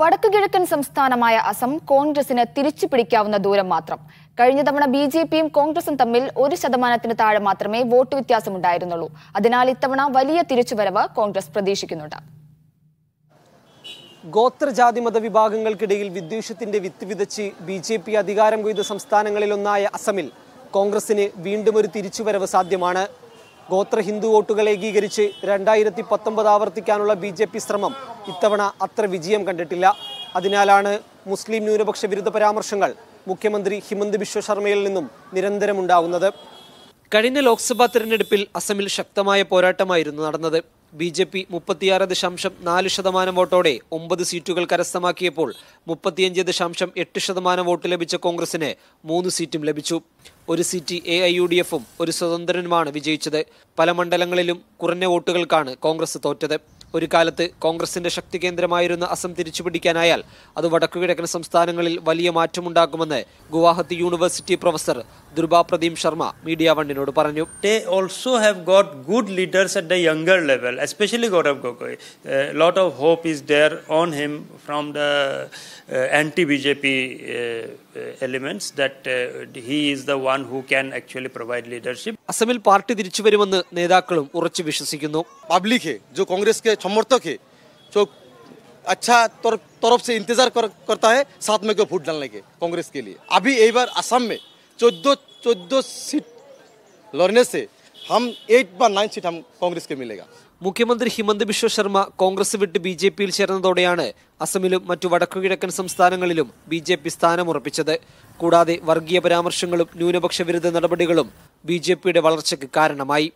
വടക്കുകിഴക്കൻ സംസ്ഥാനമായ അസം കോൺഗ്രസിന് തിരിച്ചു പിടിക്കാവുന്ന ദൂരം മാത്രം കഴിഞ്ഞ തവണ ബി ജെ പിയും കോൺഗ്രസും തമ്മിൽ ഒരു ശതമാനത്തിന് താഴെ മാത്രമേ വോട്ട് വ്യത്യാസമുണ്ടായിരുന്നുള്ളൂ അതിനാൽ ഇത്തവണ വലിയ തിരിച്ചുവരവ് കോൺഗ്രസ് പ്രതീക്ഷിക്കുന്നുണ്ട് ഗോത്രജാതി മതവിഭാഗങ്ങൾക്കിടയിൽ വിദ്വേഷത്തിന്റെ വിത്ത് വിതച്ച് ബി ജെ പി അധികാരം കൊയ്ത സംസ്ഥാനങ്ങളിലൊന്നായ അസമിൽ കോൺഗ്രസിന് വീണ്ടും ഒരു തിരിച്ചുവരവ് സാധ്യമാണ് ഗോത്ര ഹിന്ദു വോട്ടുകൾ ഏകീകരിച്ച് രണ്ടായിരത്തി പത്തൊമ്പത് ആവർത്തിക്കാനുള്ള ബി ജെ പി ശ്രമം ഇത്തവണ അത്ര വിജയം കണ്ടിട്ടില്ല അതിനാലാണ് മുസ്ലിം ന്യൂനപക്ഷ വിരുദ്ധ പരാമർശങ്ങൾ മുഖ്യമന്ത്രി ഹിമന്ത് ബിശ്വ ശർമ്മയിൽ നിന്നും ഉണ്ടാകുന്നത് കഴിഞ്ഞ ലോക്സഭാ തെരഞ്ഞെടുപ്പിൽ അസമിൽ ശക്തമായ പോരാട്ടമായിരുന്നു നടന്നത് ബി ജെ പി മുപ്പത്തിയാറ് ദശാംശം നാല് ശതമാനം വോട്ടോടെ ഒമ്പത് സീറ്റുകൾ കരസ്ഥമാക്കിയപ്പോൾ മുപ്പത്തിയഞ്ച് ദശാംശം എട്ട് ശതമാനം വോട്ട് ലഭിച്ച കോൺഗ്രസിന് മൂന്ന് സീറ്റും ലഭിച്ചു ഒരു seat A I U D എഫും ഒരു സ്വതന്ത്രനുമാണ് വിജയിച്ചത് പല മണ്ഡലങ്ങളിലും കുറഞ്ഞ വോട്ടുകൾക്കാണ് കോൺഗ്രസ് തോറ്റത് ഒരു കാലത്ത് കോൺഗ്രസിന്റെ ശക്തി കേന്ദ്രമായിരുന്ന അസം തിരിച്ചുപിടിക്കാനായാൽ അത് വടക്കുകിഴക്കൻ സംസ്ഥാനങ്ങളിൽ വലിയ മാറ്റമുണ്ടാക്കുമെന്ന് Guwahati university professor Durba Pratim Sharma media വണ്ണിനോട് പറഞ്ഞു they also have got good leaders at the younger level especially Gaurav Gogoi lot of hope is there on him from the anti B J P elements that uh, he is the one who can actually provide leadership. അസമിൽ party തിരിച്ചു വരുമെന്ന് നേതാക്കളും ഉറച്ചു വിശ്വസിക്കുന്നു. Public है जो कांग्रेस के समर्थक है जो अच्छा तरफ तरफ से इंतजार कर, करता है साथ में को वोट डालने के कांग्रेस के लिए अभी एक बार असम में चौदह चौदह सीट लड़ने से हम एट व नाइन सीट हम कांग्रेस के मिलेगा മുഖ്യമന്ത്രി ഹിമന്ത് ബിശ്വ ശർമ്മ കോൺഗ്രസ് വിട്ട് ബി ജെ പിയിൽ ചേർന്നതോടെയാണ് അസമിലും മറ്റു വടക്കുകിഴക്കൻ സംസ്ഥാനങ്ങളിലും ബി ജെ പി സ്ഥാനമുറപ്പിച്ചത് കൂടാതെ വർഗീയ പരാമർശങ്ങളും ന്യൂനപക്ഷ വിരുദ്ധ നടപടികളും ബി ജെ പിയുടെ വളർച്ചയ്ക്ക് കാരണമായി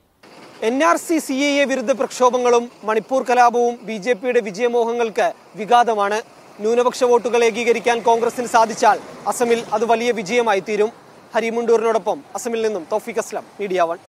N R C C A A വിരുദ്ധ പ്രക്ഷോഭങ്ങളും മണിപ്പൂർ കലാപവും ബി ജെ പിയുടെ വിജയമോഹങ്ങൾക്ക് വിഘാതമാണ് ന്യൂനപക്ഷ വോട്ടുകൾ ഏകീകരിക്കാൻ കോൺഗ്രസിന് സാധിച്ചാൽ അസമിൽ അത് വലിയ വിജയമായി തീരും ഹരിമുണ്ടൂറിനോടൊപ്പം അസമിൽ നിന്നും തോഫിക് അസ്ലം മീഡിയ വൺ